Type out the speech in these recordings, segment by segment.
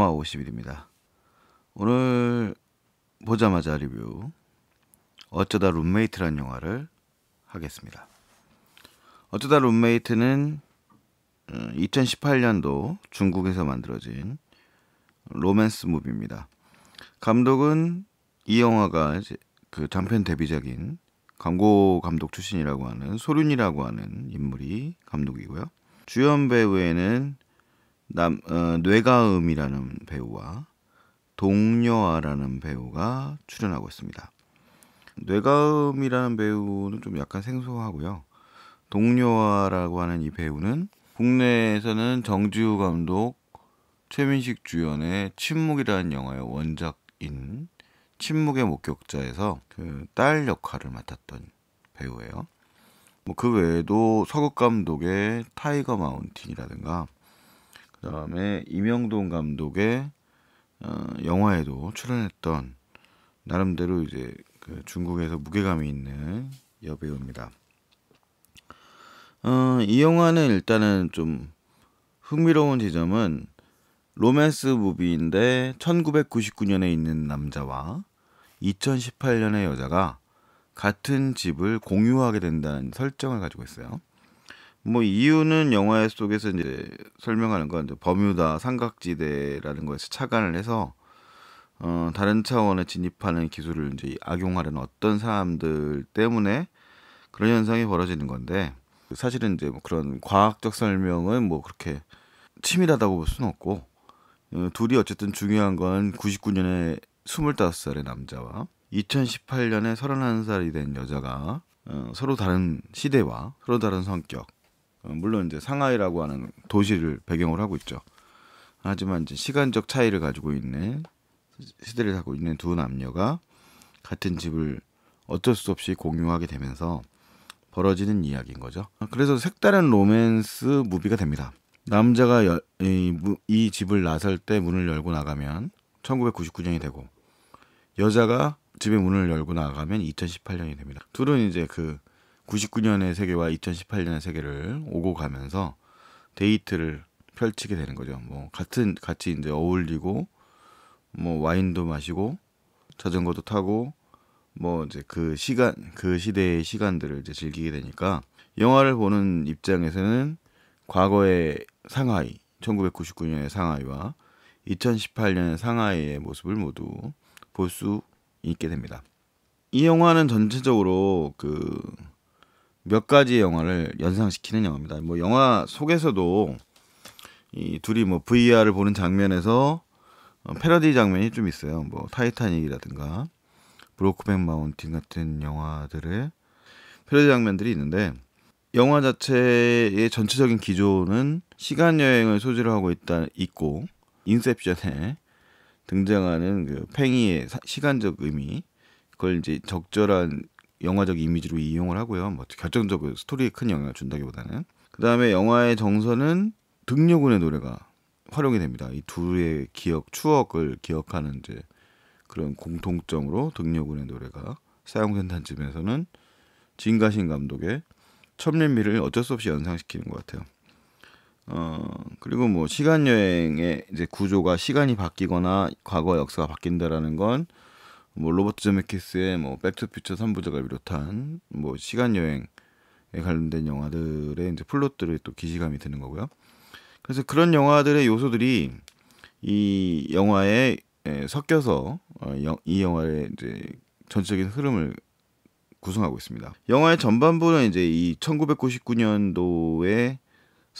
꼬마 50일입니다. 오늘 보자마자 리뷰 어쩌다 룸메이트란 영화를 하겠습니다. 어쩌다 룸메이트는 2018년도 음, 중국에서 만들어진 로맨스 무비입니다. 감독은 이 영화가 그 장편 데뷔작인 광고 감독 출신이라고 하는 소륜이라고 하는 인물이 감독이고요. 주연 배우에는 남, 어, 뇌가음이라는 배우와 동료아라는 배우가 출연하고 있습니다. 뇌가음이라는 배우는 좀 약간 생소하고요. 동료아라고 하는 이 배우는 국내에서는 정지우 감독, 최민식 주연의 침묵이라는 영화의 원작인 침묵의 목격자에서 그 딸 역할을 맡았던 배우예요. 뭐 그 외에도 서극 감독의 타이거 마운틴이라든가 그다음에 이명동 감독의 어, 영화에도 출연했던 나름대로 이제 그 중국에서 무게감이 있는 여배우입니다. 어, 이 영화는 일단은 좀 흥미로운 지점은 로맨스 무비인데 1999년에 있는 남자와 2018년의 여자가 같은 집을 공유하게 된다는 설정을 가지고 있어요. 뭐 이유는 영화 속에서 이제 설명하는 건 이제 버뮤다 삼각지대라는 거에서 착안을 해서 어, 다른 차원에 진입하는 기술을 이제 악용하려는 어떤 사람들 때문에 그런 현상이 벌어지는 건데 사실은 이제 뭐 그런 과학적 설명은 뭐 그렇게 치밀하다고 볼 수는 없고 어, 둘이 어쨌든 중요한 건 99년에 25살의 남자와 2018년에 31살이 된 여자가 어, 서로 다른 시대와 서로 다른 성격 어, 물론 이제 상하이라고 하는 도시를 배경으로 하고 있죠. 하지만 이제 시간적 차이를 가지고 있는 시대를 살고 있는 두 남녀가 같은 집을 어쩔 수 없이 공유하게 되면서 벌어지는 이야기인 거죠. 아, 그래서 색다른 로맨스 무비가 됩니다. 남자가 여, 이, 이 집을 나설 때 문을 열고 나가면 1999년이 되고 여자가 집에 문을 열고 나가면 2018년이 됩니다. 둘은 이제 그 99년의 세계와 2018년의 세계를 오고 가면서 데이트를 펼치게 되는 거죠. 뭐 같은 같이 이제 어울리고 뭐 와인도 마시고 자전거도 타고 뭐 이제 그 시간 그 시대의 시간들을 이제 즐기게 되니까 영화를 보는 입장에서는 과거의 상하이 1999년의 상하이와 2018년의 상하이의 모습을 모두 볼 수 있게 됩니다. 이 영화는 전체적으로 그몇 가지 영화를 연상시키는 영화입니다. 뭐 영화 속에서도 이 둘이 뭐 VR을 보는 장면에서 어, 패러디 장면이 좀 있어요. 뭐 타이타닉이라든가 브로크백 마운틴 같은 영화들의 패러디 장면들이 있는데 영화 자체의 전체적인 기조는 시간 여행을 소재로 하고 있다 있고 인셉션에 등장하는 그 팽이의 시간적 의미 그걸 이제 적절한 영화적 이미지로 이용을 하고요. 뭐 결정적으로 스토리에 큰 영향을 준다기보다는 그 다음에 영화의 정서는 등려군의 노래가 활용이 됩니다. 이 둘의 기억, 추억을 기억하는 이제 그런 공통점으로 등려군의 노래가 사용된다는 점에서는 진가신 감독의 첩린미를 어쩔 수 없이 연상시키는 것 같아요. 어 그리고 뭐 시간 여행의 이제 구조가 시간이 바뀌거나 과거 역사가 바뀐다라는 건뭐 로버트 제메키스의 뭐 백투퓨처 3부작을 비롯한 뭐 시간 여행에 관련된 영화들의 이제 플롯들의또 기시감이 드는 거고요. 그래서 그런 영화들의 요소들이 이 영화에 섞여서 어, 이 영화의 이제 전체적인 흐름을 구성하고 있습니다. 영화의 전반부는 이제 이 1999년도에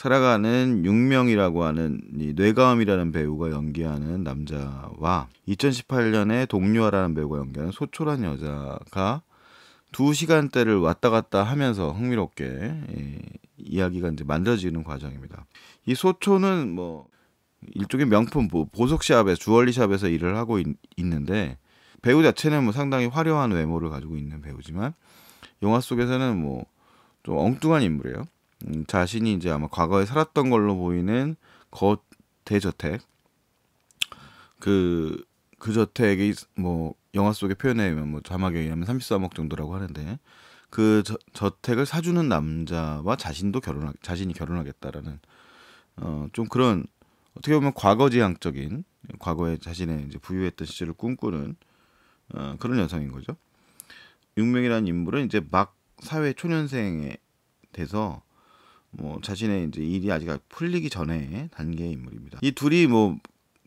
살아가는 육명이라고 하는 이 뇌가음이라는 배우가 연기하는 남자와 2018년에 동료화라는 배우가 연기하는 소초란 여자가 두 시간대를 왔다 갔다 하면서 흥미롭게 이 예, 이야기가 이제 만들어지는 과정입니다. 이 소초는 뭐 일종의 명품 뭐 보석샵에 주얼리샵에서 일을 하고 있, 는데 배우 자체는 뭐 상당히 화려한 외모를 가지고 있는 배우지만 영화 속에서는 뭐 좀 엉뚱한 인물이에요. 음, 자신이 이제 아마 과거에 살았던 걸로 보이는 거 대저택 그 그 저택이 뭐 영화 속에 표현에 의하면 뭐 자막에 의하면 33억 정도라고 하는데 그 저, 택을 사주는 남자와 자신도 결혼 자신이 결혼하겠다라는 어 좀 그런 어떻게 보면 과거지향적인 과거에 자신의 이제 부유했던 시절을 꿈꾸는 어, 그런 여성인 거죠. 육명이라는 인물은 이제 막 사회 초년생에 돼서 뭐 자신의 이제 일이 아직 풀리기 전에 단계의 인물입니다. 이 둘이 뭐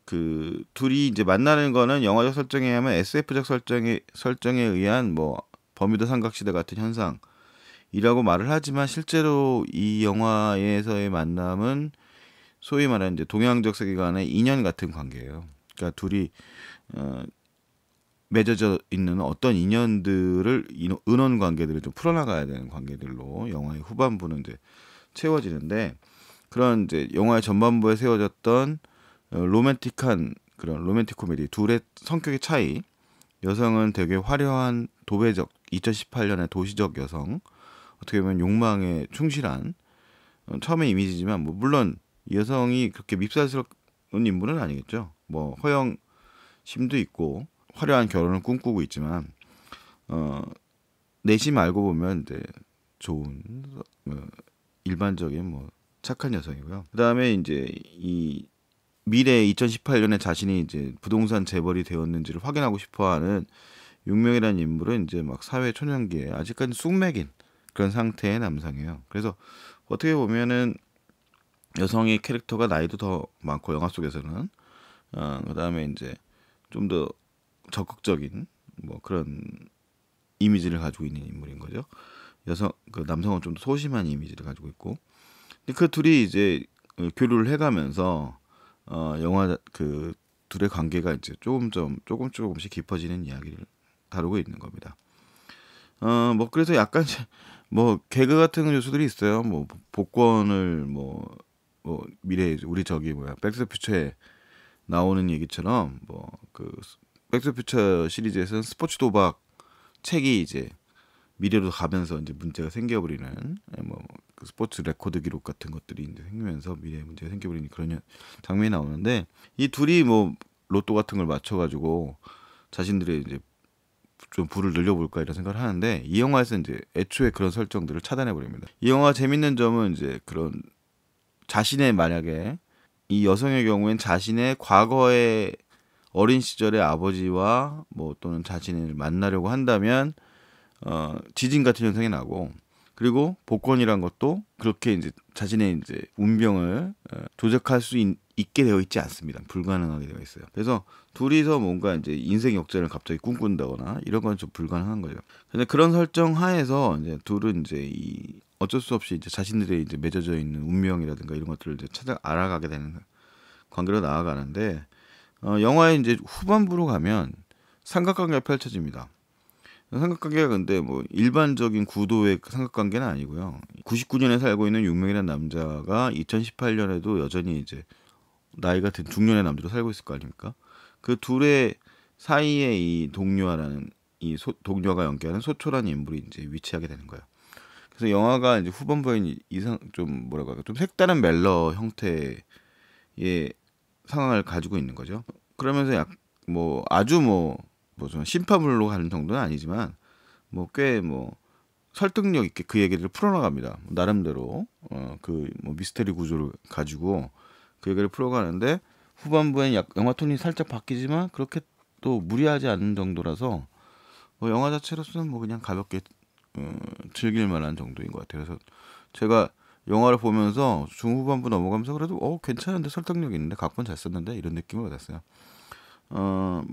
그 둘이 이제 만나는 거는 영화적 설정에 의하면 SF적 설정에 설정에 의한 뭐 범위도 삼각시대 같은 현상이라고 말을 하지만 실제로 이 영화에서의 만남은 소위 말하는 이제 동양적 세계관의 인연 같은 관계예요. 그러니까 둘이 어, 맺어져 있는 어떤 인연들을 인원, 원 관계들을 좀 풀어나가야 되는 관계들로 영화의 후반부는 이제 채워지는데 그런 이제 영화의 전반부에 세워졌던 어, 로맨틱한 그런 로맨틱 코미디 둘의 성격의 차이 여성은 되게 화려한 도배적 2018년의 도시적 여성 어떻게 보면 욕망에 충실한 어, 처음의 이미지지만 뭐 물론 여성이 그렇게 밉살스러운 인물은 아니겠죠 뭐 허영 심도 있고 화려한 결혼을 꿈꾸고 있지만 어 내심 알고 보면 이제 좋은 어, 일반적인 뭐 착한 여성이고요. 그다음에 이제 이 미래 2018년에 자신이 이제 부동산 재벌이 되었는지를 확인하고 싶어하는 육명이라는 인물은 이제 막 사회 초년기에 아직까지 쑥맥인 그런 상태의 남성이에요. 그래서 어떻게 보면은 여성의 캐릭터가 나이도 더 많고 영화 속에서는 어, 그다음에 이제 좀 더 적극적인 뭐 그런 이미지를 가지고 있는 인물인 거죠. 여성 그 남성은 좀 소심한 이미지를 가지고 있고 근데 그 둘이 이제 교류를 해가면서 어 영화 그 둘의 관계가 이제 조금 좀 조금 조금씩 깊어지는 이야기를 다루고 있는 겁니다. 어 뭐 그래서 약간 뭐 개그 같은 요소들이 있어요. 뭐 복권을 뭐, 뭐 미래 우리 저기 뭐야 백스퓨처에 나오는 얘기처럼 뭐 그 백스퓨처 시리즈에서는 스포츠 도박 책이 이제 미래로 가면서 이제 문제가 생겨버리는 예, 뭐 그 스포츠 레코드 기록 같은 것들이 이제 생기면서 미래 에 문제가 생겨버리는 그런 장면이 나오는데 이 둘이 뭐 로또 같은 걸 맞춰가지고 자신들의 이제 좀 불을 늘려볼까 이런 생각을 하는데 이 영화에서 이제 애초에 그런 설정들을 차단해 버립니다. 이 영화 재밌는 점은 이제 그런 자신의 만약에 이 여성의 경우엔 자신의 과거의 어린 시절의 아버지와 뭐 또는 자신을 만나려고 한다면 어, 지진 같은 현상이 나고 그리고 복권이란 것도 그렇게 이제 자신의 이제 운명을 어, 조작할 수 있, 게 되어 있지 않습니다. 불가능하게 되어 있어요. 그래서 둘이서 뭔가 이제 인생 역전을 갑자기 꿈꾼다거나 이런 건 좀 불가능한 거죠. 근데 그런 설정 하에서 이제 둘은 이제 이 어쩔 수 없이 이제 자신들의 이제 맺어져 있는 운명이라든가 이런 것들을 이제 찾아 알아가게 되는 관계로 나아가는데 어, 영화의 이제 후반부로 가면 삼각관계가 펼쳐집니다. 삼각관계가 근데 뭐 일반적인 구도의 삼각관계는 아니고요. 99년에 살고 있는 유명이라는 남자가 2018년에도 여전히 이제 나이가 든 중년의 남자로 살고 있을 거 아닙니까? 그 둘의 사이에 이 동료라는 이 소, 동료가 연기하는 소초라는 인물이 이제 위치하게 되는 거예요. 그래서 영화가 이제 후반부엔 이상 좀 뭐라고 할까 좀 색다른 멜러 형태의 상황을 가지고 있는 거죠. 그러면서 약 뭐 아주 뭐 뭐좀 심파물로 가는 정도는 아니지만 뭐 꽤뭐 뭐 설득력 있게 그 얘기를 풀어나갑니다. 나름대로 어, 그 뭐 미스테리 구조를 가지고 그 얘기를 풀어가는데 후반부엔 약, 영화 톤이 살짝 바뀌지만 그렇게 또 무리하지 않는 정도라서 뭐 영화 자체로서는 뭐 그냥 가볍게 어, 즐길 만한 정도인 것 같아요. 그래서 제가 영화를 보면서 중후반부 넘어가면서 그래도 어 괜찮은데 설득력 있는데 각본 잘 썼는데 이런 느낌을 받았어요. 어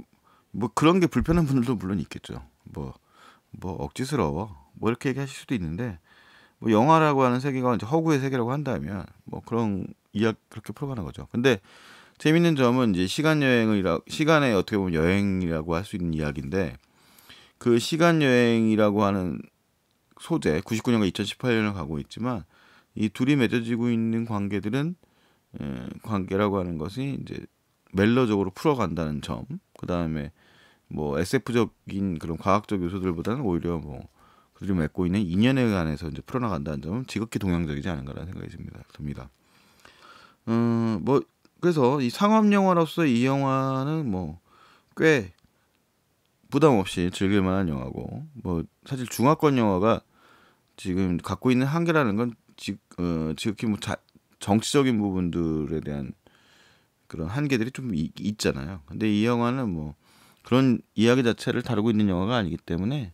뭐 그런 게 불편한 분들도 물론 있겠죠. 뭐뭐 뭐 억지스러워 뭐 이렇게 얘기하실 수도 있는데 뭐 영화라고 하는 세계가 이제 허구의 세계라고 한다면 뭐 그런 이야 그렇게 풀어가는 거죠. 근데 재밌는 점은 이제 시간 여행이라 시간에 어떻게 보면 여행이라고 할 수 있는 이야기인데 그 시간 여행이라고 하는 소재 99년과 2018년을 가고 있지만 이 둘이 맺어지고 있는 관계들은 예, 관계라고 하는 것이 이제 멜로적으로 풀어간다는 점그 다음에 뭐 SF적인 그런 과학적 요소들보다는 오히려 뭐 그들이 맺고 있는 인연에 관해서 이제 풀어나간다는 점은 지극히 동양적이지 않은가라는 생각이 듭니다. 듭니다. 음, 뭐 그래서 이 상업 영화로서 이 영화는 뭐 꽤 부담 없이 즐길 만한 영화고 뭐 사실 중화권 영화가 지금 갖고 있는 한계라는 건 지, 어, 지극히 뭐 자, 정치적인 부분들에 대한 그런 한계들이 좀 이, 있잖아요. 근데 이 영화는 뭐 그런 이야기 자체를 다루고 있는 영화가 아니기 때문에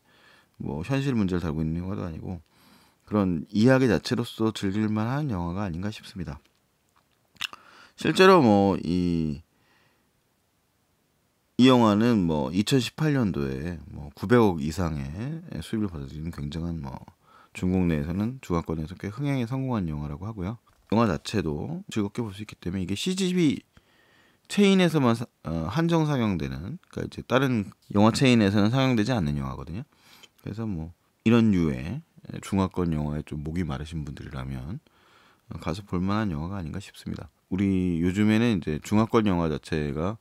뭐 현실 문제를 다루고 있는 영화도 아니고 그런 이야기 자체로서 즐길 만한 영화가 아닌가 싶습니다. 실제로 뭐 이 이 영화는 뭐 2018년도에 뭐 900억 이상의 수입을 받아들이는 굉장한 뭐 중국 내에서는 주가권에서 꽤 흥행에 성공한 영화라고 하고요. 영화 자체도 즐겁게 볼 수 있기 때문에 이게 CGV 체인에서만 사, 어, 한정 상영되는 그러니까 이제 다른 영화 체인에서는 상영되지 않는 영화거든요. 그래서 뭐 이런 류의 중화권 영화에 좀 목이 마르신 분들이라면 어, 가서 볼만한 영화가 아닌가 싶습니다. 우리 요즘에는 이제 중화권 영화 자체가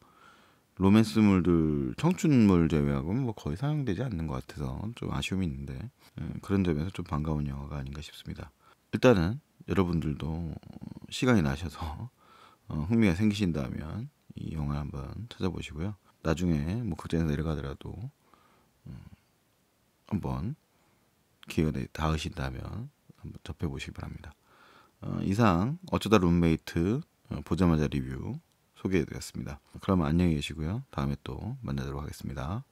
로맨스물들 청춘물 제외하고 는뭐 거의 상영되지 않는 것 같아서 좀 아쉬움이 있는데 예, 그런 점에서 좀 반가운 영화가 아닌가 싶습니다. 일단은 여러분들도 시간이 나셔서 어, 흥미가 생기신다면 이 영화 한번 찾아보시고요. 나중에 뭐 극장에서 내려가더라도 음, 한번 기회가 닿으신다면 한번 접해보시기 바랍니다. 어, 이상 어쩌다 룸메이트 어, 보자마자 리뷰 소개해드렸습니다. 그러 안녕히 계시고요. 다음에 또 만나도록 하겠습니다.